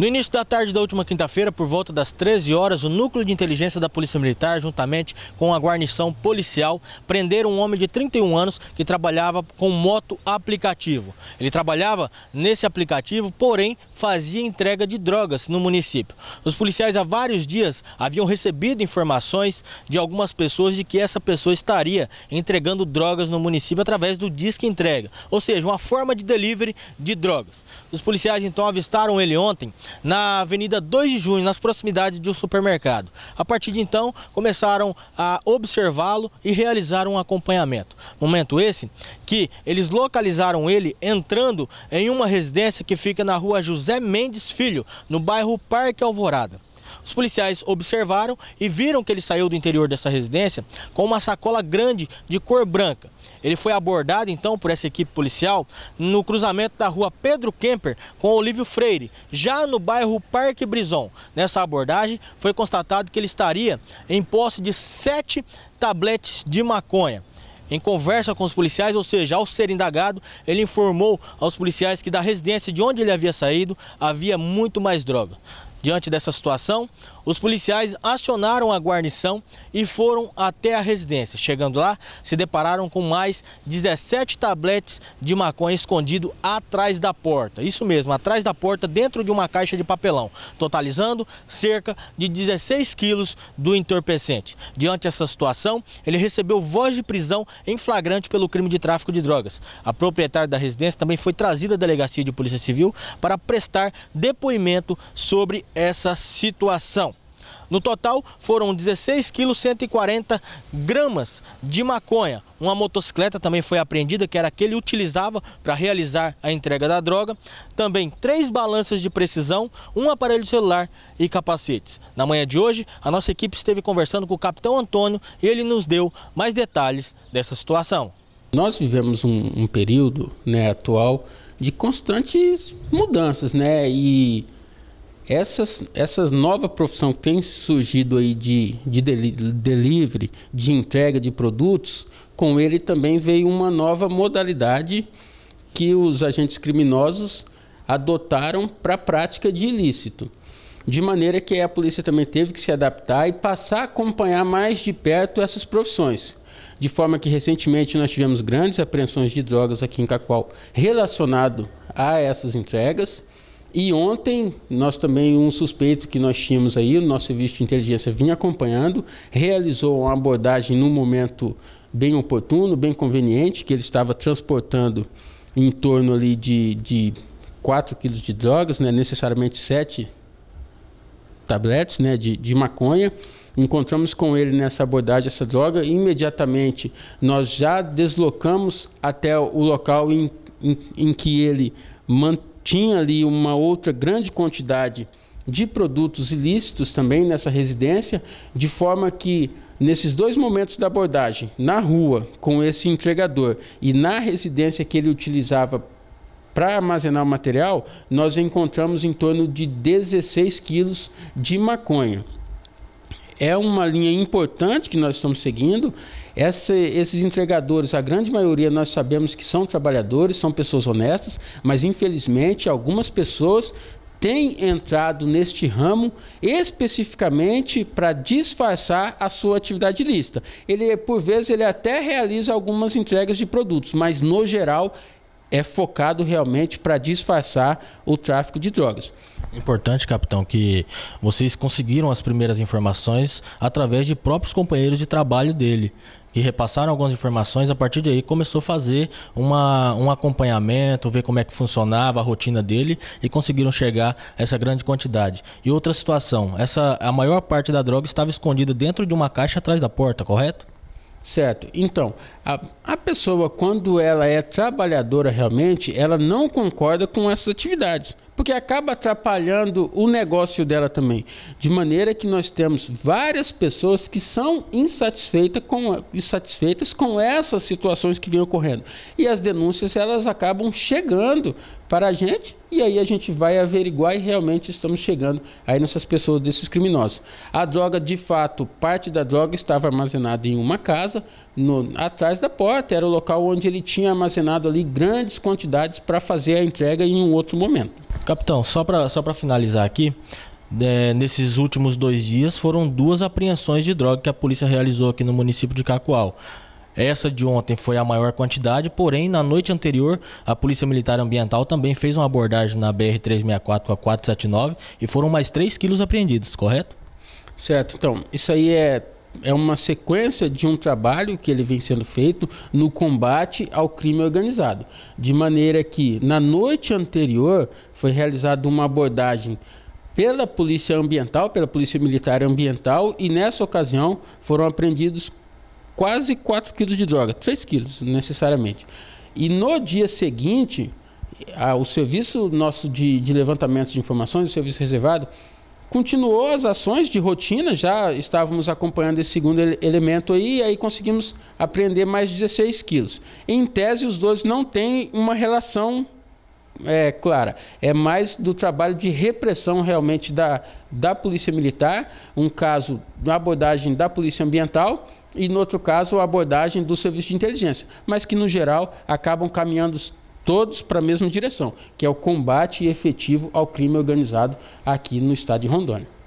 No início da tarde da última quinta-feira, por volta das 13 horas, o Núcleo de Inteligência da Polícia Militar, juntamente com a guarnição policial, prenderam um homem de 31 anos que trabalhava com moto aplicativo. Ele trabalhava nesse aplicativo, porém fazia entrega de drogas no município. Os policiais há vários dias haviam recebido informações de algumas pessoas de que essa pessoa estaria entregando drogas no município através do disque entrega, ou seja, uma forma de delivery de drogas. Os policiais então avistaram ele ontem na Avenida 2 de Junho, nas proximidades de um supermercado. A partir de então, começaram a observá-lo e realizaram um acompanhamento. Momento esse que eles localizaram ele entrando em uma residência que fica na rua José Mendes Filho, no bairro Parque Alvorada. Os policiais observaram e viram que ele saiu do interior dessa residência com uma sacola grande de cor branca. Ele foi abordado então por essa equipe policial no cruzamento da rua Pedro Kemper com Olívio Freire, já no bairro Parque Brison. Nessa abordagem foi constatado que ele estaria em posse de sete tabletes de maconha. Em conversa com os policiais, ou seja, ao ser indagado, ele informou aos policiais que da residência de onde ele havia saído havia muito mais droga diante dessa situação? Os policiais acionaram a guarnição e foram até a residência. Chegando lá, se depararam com mais 17 tabletes de maconha escondido atrás da porta. Isso mesmo, atrás da porta, dentro de uma caixa de papelão, totalizando cerca de 16 quilos do entorpecente. Diante dessa situação, ele recebeu voz de prisão em flagrante pelo crime de tráfico de drogas. A proprietária da residência também foi trazida à delegacia de Polícia Civil para prestar depoimento sobre essa situação. No total, foram 16 quilos 140 gramas de maconha. Uma motocicleta também foi apreendida, que era a que ele utilizava para realizar a entrega da droga. Também três balanças de precisão, um aparelho celular e capacetes. Na manhã de hoje, a nossa equipe esteve conversando com o capitão Antônio e ele nos deu mais detalhes dessa situação. Nós vivemos um, um período né, atual de constantes mudanças, né? E essas, essa nova profissão que tem surgido aí de, de delivery, de entrega de produtos, com ele também veio uma nova modalidade que os agentes criminosos adotaram para a prática de ilícito. De maneira que a polícia também teve que se adaptar e passar a acompanhar mais de perto essas profissões. De forma que recentemente nós tivemos grandes apreensões de drogas aqui em Cacoal relacionado a essas entregas e ontem, nós também, um suspeito que nós tínhamos aí, o nosso serviço de inteligência vinha acompanhando, realizou uma abordagem num momento bem oportuno, bem conveniente, que ele estava transportando em torno ali de, de 4 quilos de drogas, né, necessariamente 7 tabletes né, de, de maconha. Encontramos com ele nessa abordagem essa droga e imediatamente nós já deslocamos até o local em, em, em que ele mantém tinha ali uma outra grande quantidade de produtos ilícitos também nessa residência, de forma que nesses dois momentos da abordagem, na rua com esse entregador e na residência que ele utilizava para armazenar o material, nós encontramos em torno de 16 quilos de maconha é uma linha importante que nós estamos seguindo. Essa, esses entregadores, a grande maioria nós sabemos que são trabalhadores, são pessoas honestas, mas infelizmente algumas pessoas têm entrado neste ramo especificamente para disfarçar a sua atividade lista. Ele, por vezes, ele até realiza algumas entregas de produtos, mas no geral é focado realmente para disfarçar o tráfico de drogas. Importante, capitão, que vocês conseguiram as primeiras informações através de próprios companheiros de trabalho dele que repassaram algumas informações, a partir daí começou a fazer uma, um acompanhamento, ver como é que funcionava a rotina dele e conseguiram chegar a essa grande quantidade. E outra situação, essa a maior parte da droga estava escondida dentro de uma caixa atrás da porta, correto? Certo. Então, a, a pessoa, quando ela é trabalhadora realmente, ela não concorda com essas atividades, porque acaba atrapalhando o negócio dela também. De maneira que nós temos várias pessoas que são insatisfeitas com, insatisfeitas com essas situações que vêm ocorrendo. E as denúncias elas acabam chegando para a gente e aí a gente vai averiguar e realmente estamos chegando aí nessas pessoas desses criminosos. A droga, de fato, parte da droga estava armazenada em uma casa, no, atrás da porta, era o local onde ele tinha armazenado ali grandes quantidades para fazer a entrega em um outro momento. Capitão, só para só finalizar aqui, é, nesses últimos dois dias foram duas apreensões de droga que a polícia realizou aqui no município de Cacoal. Essa de ontem foi a maior quantidade, porém, na noite anterior, a Polícia Militar Ambiental também fez uma abordagem na BR-364 com a 479 e foram mais 3 quilos apreendidos, correto? Certo, então, isso aí é é uma sequência de um trabalho que ele vem sendo feito no combate ao crime organizado. De maneira que, na noite anterior, foi realizada uma abordagem pela Polícia Ambiental, pela Polícia Militar Ambiental, e nessa ocasião foram apreendidos quase 4 quilos de droga, 3 quilos necessariamente. E no dia seguinte, a, o serviço nosso de, de levantamento de informações, o serviço reservado, continuou as ações de rotina, já estávamos acompanhando esse segundo elemento aí, e aí conseguimos apreender mais 16 quilos. Em tese, os dois não têm uma relação é, clara, é mais do trabalho de repressão realmente da, da Polícia Militar, um caso na abordagem da Polícia Ambiental e, no outro caso, a abordagem do Serviço de Inteligência, mas que, no geral, acabam caminhando todos para a mesma direção, que é o combate efetivo ao crime organizado aqui no estado de Rondônia.